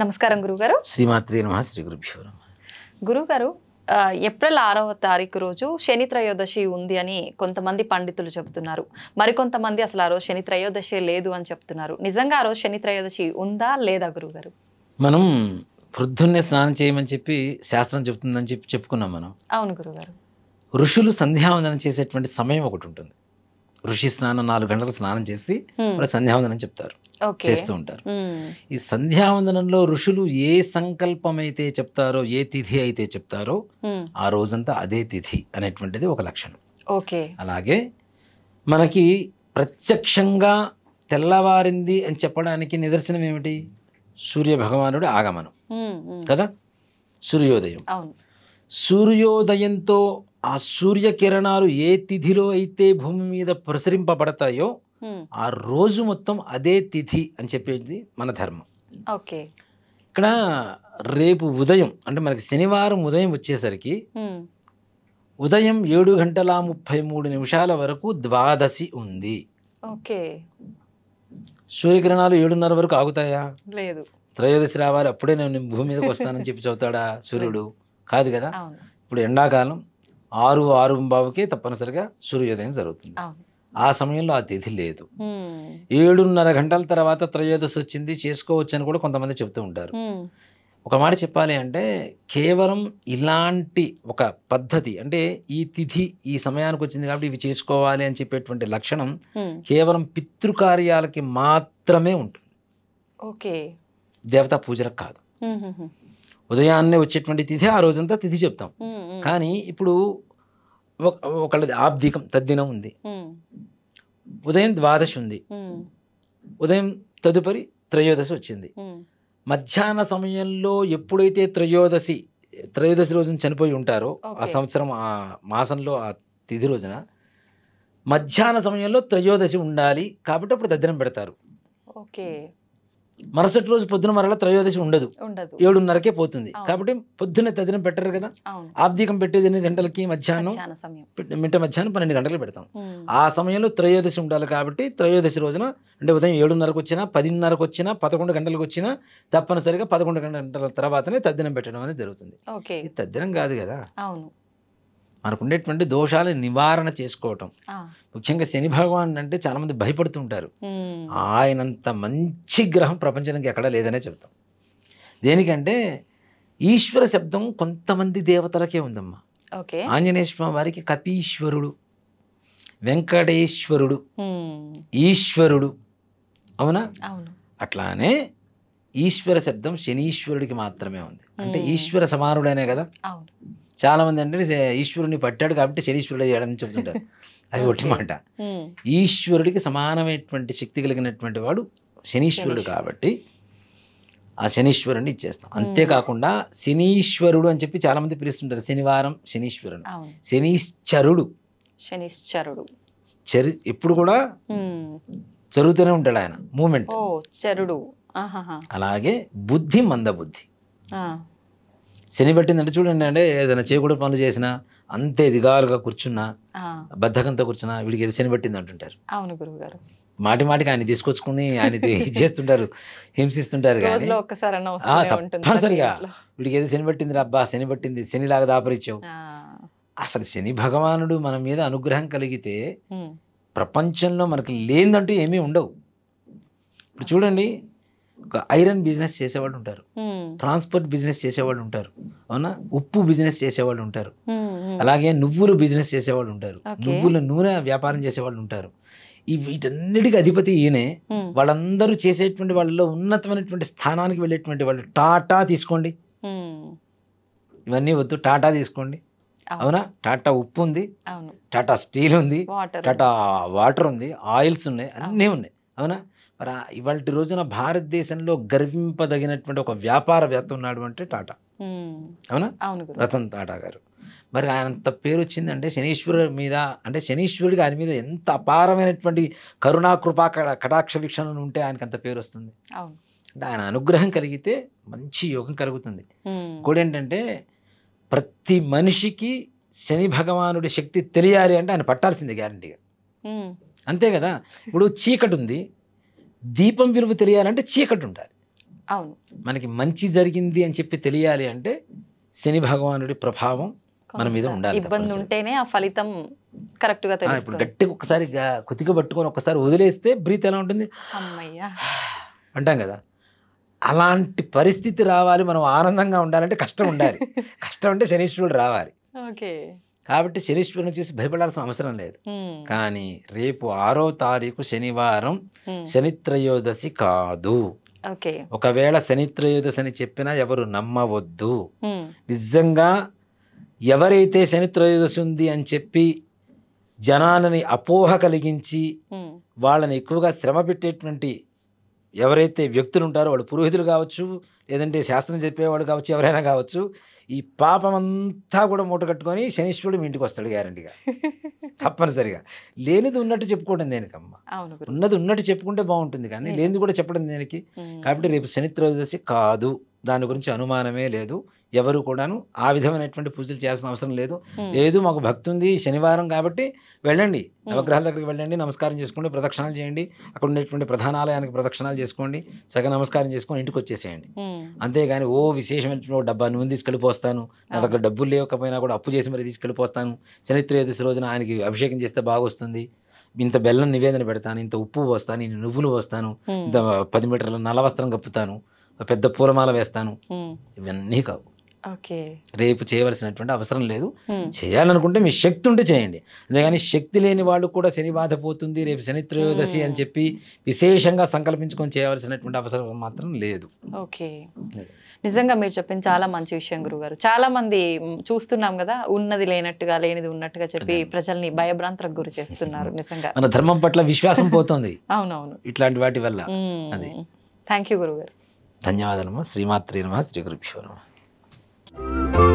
నమస్కారం గురుగారు శ్రీమాత్రి నమ శ్రీ గురుభ్యో గురుగారు ఏప్రిల్ ఆరవ తారీఖు రోజు శని త్రయోదశి ఉంది అని కొంతమంది పండితులు చెబుతున్నారు మరికొంతమంది అసలు ఆ రోజు శని త్రయోదశి లేదు అని చెప్తున్నారు నిజంగా ఆ రోజు శని త్రయోదశి ఉందా లేదా గురుగారు మనం వృద్ధున్నే స్నానం చేయమని చెప్పి శాస్త్రం చెబుతుందని చెప్పి చెప్పుకున్నాం మనం అవును గురుగారు ఋషులు సంధ్యావందనం చేసేటువంటి సమయం ఒకటి ఉంటుంది ఋషి స్నానం నాలుగు గంటలు స్నానం చేసి సంధ్యావందనం చెప్తారు చేస్తూ ఉంటారు ఈ సంధ్యావందనంలో ఋషులు ఏ సంకల్పం అయితే చెప్తారో ఏ తిథి అయితే చెప్తారో ఆ రోజంతా అదే తిథి అనేటువంటిది ఒక లక్షణం ఓకే అలాగే మనకి ప్రత్యక్షంగా తెల్లవారింది అని చెప్పడానికి నిదర్శనం ఏమిటి సూర్య భగవానుడి ఆగమనం కదా సూర్యోదయం సూర్యోదయంతో ఆ సూర్యకిరణాలు ఏ తిథిలో అయితే భూమి మీద ప్రసరింపబడతాయో ఆ రోజు మొత్తం అదే తిథి అని చెప్పేది మన ధర్మం ఓకే ఇక్కడ రేపు ఉదయం అంటే మనకి శనివారం ఉదయం వచ్చేసరికి ఉదయం ఏడు గంటల ముప్పై మూడు నిమిషాల వరకు ద్వాదశి ఉంది ఓకే సూర్యకిరణాలు ఏడున్నర వరకు ఆగుతాయా లేదు త్రయోదశి రావాలి అప్పుడే నేను భూమి మీదకి వస్తానని చెప్పి చదువుతాడా సూర్యుడు కాదు కదా ఇప్పుడు ఎండాకాలం ఆరు ఆరు బాబుకి తప్పనిసరిగా సూర్యోదయం జరుగుతుంది ఆ సమయంలో ఆ తిథి లేదు ఏడున్నర గంటల తర్వాత త్రయోదశి వచ్చింది చేసుకోవచ్చు అని కూడా కొంతమంది చెప్తూ ఉంటారు ఒక మాట చెప్పాలి అంటే కేవలం ఇలాంటి ఒక పద్ధతి అంటే ఈ తిథి ఈ సమయానికి వచ్చింది కాబట్టి ఇవి చేసుకోవాలి అని చెప్పేటువంటి లక్షణం కేవలం పితృకార్యాలకి మాత్రమే ఉంటుంది ఓకే దేవతా పూజలకు కాదు ఉదయాన్నే వచ్చేటువంటి తిథి ఆ రోజంతా తిథి చెప్తాం కానీ ఇప్పుడు ఒకళ్ళది ఆబ్దికం తద్దినం ఉంది ఉదయం ద్వాదశి ఉంది ఉదయం తదుపరి త్రయోదశి వచ్చింది మధ్యాహ్న సమయంలో ఎప్పుడైతే త్రయోదశి త్రయోదశి రోజున చనిపోయి ఉంటారో ఆ సంవత్సరం ఆ మాసంలో ఆ తిథి రోజున మధ్యాహ్న సమయంలో త్రయోదశి ఉండాలి కాబట్టి అప్పుడు దద్దనం పెడతారు ఓకే మరుసటి రోజు పొద్దున మరలా త్రయోదశి ఉండదు ఏడున్నరకే పోతుంది కాబట్టి పొద్దున్న తదినం పెట్టరు కదా ఆబ్దికం పెట్టేది ఎన్ని గంటలకి మధ్యాహ్నం మిట్ట మధ్యాహ్నం పన్నెండు గంటలకు పెడతాం ఆ సమయంలో త్రయోదశి ఉండాలి కాబట్టి త్రయోదశి రోజున అంటే ఉదయం ఏడున్నరకు వచ్చినా పదిన్నరకు వచ్చినా పదకొండు గంటలకు వచ్చినా తప్పనిసరిగా పదకొండు గంటల తర్వాతనే తద్దినం పెట్టడం అనేది జరుగుతుంది తద్దినం కాదు కదా అవును మనకు ఉండేటువంటి దోషాలు నివారణ చేసుకోవటం ముఖ్యంగా శని భగవాన్ అంటే చాలామంది భయపడుతుంటారు ఆయనంత మంచి గ్రహం ప్రపంచానికి ఎక్కడా లేదనే చెప్తాం దేనికంటే ఈశ్వర శబ్దం కొంతమంది దేవతలకే ఉందమ్మా ఆంజనేయ స్వామి వారికి కపీశ్వరుడు వెంకటేశ్వరుడు ఈశ్వరుడు అవునా అట్లానే ఈశ్వర శబ్దం శనీశ్వరుడికి మాత్రమే ఉంది అంటే ఈశ్వర సమానుడనే కదా చాలా మంది అంటే ఈశ్వరుని పట్టాడు కాబట్టి శనీశ్వరుడు అయ్యాడని చెప్తుంటారు అవి ఒకటి మాట ఈశ్వరుడికి సమానమైనటువంటి శక్తి కలిగినటువంటి వాడు శనీశ్వరుడు కాబట్టి ఆ శనీశ్వరుని ఇచ్చేస్తాం అంతేకాకుండా శనీశ్వరుడు అని చెప్పి చాలా మంది పిలుస్తుంటారు శనివారం శనీశ్వరుడు శనీశ్చరుడు శనిశ్చరుడు చరి ఇప్పుడు కూడా చరుగుతూనే ఉంటాడు ఆయన మూమెంట్ చరుడు అలాగే బుద్ధి మంద బుద్ధి శని అంటే చూడండి అంటే ఏదైనా చేయకూడదు పనులు చేసినా అంతే దిగాలుగా కూర్చున్నా బద్ధకంతో కూర్చున్నా వీడికి ఏదో శని పెట్టింది అంటుంటారు అవును మాటి మాటికి ఆయన తీసుకొచ్చుకుని ఆయన చేస్తుంటారు హింసిస్తుంటారు తప్పనిసరిగా వీడికి ఏదో శని పెట్టింది అబ్బా శని పట్టింది శనిలాగా దాపరిచావు అసలు శని భగవానుడు మన మీద అనుగ్రహం కలిగితే ప్రపంచంలో మనకి లేదంటూ ఏమీ ఉండవు ఇప్పుడు చూడండి ఐరన్ బిజినెస్ చేసేవాళ్ళు ఉంటారు ట్రాన్స్పోర్ట్ బిజినెస్ చేసేవాళ్ళు ఉంటారు అవునా ఉప్పు బిజినెస్ చేసేవాళ్ళు ఉంటారు అలాగే నువ్వులు బిజినెస్ చేసేవాళ్ళు ఉంటారు నువ్వుల నూనె వ్యాపారం చేసేవాళ్ళు ఉంటారు ఈ వీటన్నిటికీ అధిపతి ఈయనే వాళ్ళందరూ చేసేటువంటి వాళ్ళలో ఉన్నతమైనటువంటి స్థానానికి వెళ్ళేటువంటి వాళ్ళు టాటా తీసుకోండి ఇవన్నీ వద్దు టాటా తీసుకోండి అవునా టాటా ఉప్పు ఉంది టాటా స్టీల్ ఉంది టాటా వాటర్ ఉంది ఆయిల్స్ ఉన్నాయి అన్నీ ఉన్నాయి అవునా మరి ఇవాళ రోజున భారతదేశంలో గర్వింపదగినటువంటి ఒక వ్యాపారవేత్త ఉన్నాడు అంటే టాటా అవునా రతన్ టాటా గారు మరి ఆయన అంత పేరు వచ్చిందంటే శనీశ్వరు మీద అంటే శనీశ్వరుడికి ఆయన మీద ఎంత అపారమైనటువంటి కరుణా కృపా కటాక్ష వీక్షణ ఉంటే ఆయనకి అంత పేరు వస్తుంది అంటే ఆయన అనుగ్రహం కలిగితే మంచి యోగం కలుగుతుంది కూడా ఏంటంటే ప్రతి మనిషికి శని భగవానుడి శక్తి తెలియాలి అంటే ఆయన పట్టాల్సింది గ్యారంటీగా అంతే కదా ఇప్పుడు చీకటి ఉంది దీపం విలువ తెలియాలంటే చీకటి ఉండాలి అవును మనకి మంచి జరిగింది అని చెప్పి తెలియాలి అంటే శని భగవానుడి ప్రభావం మన మీద ఉండాలి ఇబ్బంది ఉంటేనే ఆ ఫలితం కరెక్ట్ గా ఇప్పుడు గట్టిగా ఒకసారి కొద్దిగా పట్టుకొని ఒకసారి వదిలేస్తే బ్రీత్ ఎలా ఉంటుంది అంటాం కదా అలాంటి పరిస్థితి రావాలి మనం ఆనందంగా ఉండాలంటే కష్టం ఉండాలి కష్టం అంటే శనిశ్వరుడు రావాలి ఓకే కాబట్టి శనీశ్వరుని చూసి భయపడాల్సిన అవసరం లేదు కానీ రేపు ఆరో తారీఖు శనివారం శనిత్రయోదశి కాదు ఒకవేళ శనిత్రయోదశి అని చెప్పినా ఎవరు నమ్మవద్దు నిజంగా ఎవరైతే శనిత్రయోదశి ఉంది అని చెప్పి జనాలని అపోహ కలిగించి వాళ్ళని ఎక్కువగా శ్రమ పెట్టేటువంటి ఎవరైతే వ్యక్తులు ఉంటారో వాళ్ళు పురోహితులు కావచ్చు లేదంటే శాస్త్రం చెప్పేవాడు కావచ్చు ఎవరైనా కావచ్చు ఈ పాపం అంతా కూడా మూట కట్టుకొని శనీశ్వరుడు మీ ఇంటికి వస్తాడు గ్యారంటీగా తప్పనిసరిగా లేనిది ఉన్నట్టు చెప్పుకోవడం దేనికమ్మ ఉన్నది ఉన్నట్టు చెప్పుకుంటే బాగుంటుంది కానీ లేనిది కూడా చెప్పడం దేనికి కాబట్టి రేపు శని కాదు దాని గురించి అనుమానమే లేదు ఎవరు కూడాను ఆ విధమైనటువంటి పూజలు చేయాల్సిన అవసరం లేదు లేదు మాకు భక్తి ఉంది శనివారం కాబట్టి వెళ్ళండి నవగ్రహాల దగ్గరికి వెళ్ళండి నమస్కారం చేసుకోండి ప్రదక్షిణాలు చేయండి అక్కడ ఉండేటువంటి ప్రధానాలయానికి ప్రదక్షిణాలు చేసుకోండి సగ నమస్కారం చేసుకొని ఇంటికి వచ్చేసేయండి అంతేగాని ఓ విశేషమైన డబ్బా నువ్వు తీసుకెళ్ళిపోస్తాను నా దగ్గర డబ్బులు లేకపోయినా కూడా అప్పు చేసి మరి తీసుకెళ్ళిపోస్తాను శనిత్రయోదశి రోజున ఆయనకి అభిషేకం చేస్తే బాగొస్తుంది ఇంత బెల్లం నివేదన పెడతాను ఇంత ఉప్పు పోస్తాను ఇన్ని నువ్వులు పోస్తాను ఇంత పది మీటర్ల వస్త్రం కప్పుతాను పెద్ద పూలమాల వేస్తాను ఇవన్నీ కావు రేపు చేయవలసినటువంటి అవసరం లేదు చేయాలనుకుంటే మీ శక్తి ఉంటే చేయండి అంతేగాని శక్తి లేని వాళ్ళు కూడా శని బాధ పోతుంది రేపు శని త్రయోదశి అని చెప్పి విశేషంగా సంకల్పించుకొని చేయవలసినటువంటి అవసరం మాత్రం లేదు ఓకే నిజంగా మీరు చెప్పింది చాలా మంచి విషయం గురుగారు చాలా మంది చూస్తున్నాం కదా ఉన్నది లేనట్టుగా లేనిది ఉన్నట్టుగా చెప్పి ప్రజల్ని భయభ్రాంతలకు గురి చేస్తున్నారు నిజంగా మన ధర్మం పట్ల విశ్వాసం పోతుంది అవునవును ఇట్లాంటి వాటి వల్ల థ్యాంక్ యూ గురుగారు ధన్యవాదాలమ్మా శ్రీమాత్రి నమ శ్రీ గురుభ్యో నమ